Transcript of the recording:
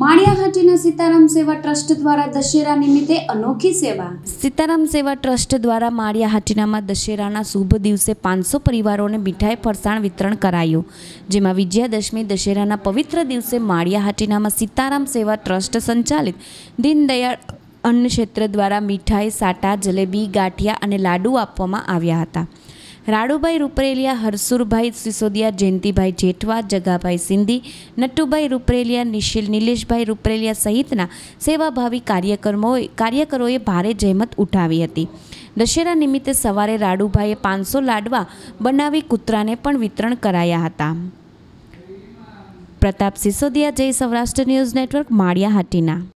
માળિયાહાટીના સીતારામ સેવા ટ્રસ્ટ દ્વારા દશેરા નિમિત્તે અનોખી સેવા સીતારામ સેવા ટ્રસ્ટ દ્વારા માળિયાહાટીનામાં દશેરાના શુભ દિવસે પાંચસો પરિવારોને મીઠાઈ ફરસાણ વિતરણ કરાયું જેમાં વિજયાદશમી દશેરાના પવિત્ર દિવસે માળિયાહાટીનામાં સીતારામ સેવા ટ્રસ્ટ સંચાલિત દીનદયાળ અન્ન ક્ષેત્ર દ્વારા મીઠાઈ સાટા જલેબી ગાંઠિયા અને લાડુ આપવામાં આવ્યા હતા રાડુભાઈ રૂપરેલિયા હરસુરભાઈ સિસોદિયા જયંતિભાઈ જેઠવા જગાભાઈ સિંધી નટુભાઈ રૂપરેલિયા નિશિલ નિલેશભાઈ રૂપરેલિયા સહિતના સેવાભાવી કાર્યક્રમોએ કાર્યકરોએ ભારે જહેમત ઉઠાવી હતી દશેરા નિમિત્તે સવારે રાડુભાઈએ પાંચસો લાડવા બનાવી કૂતરાને પણ વિતરણ કરાયા હતા પ્રતાપ સિસોદિયા જય સૌરાષ્ટ્ર ન્યૂઝ નેટવર્ક માળિયા હાટીના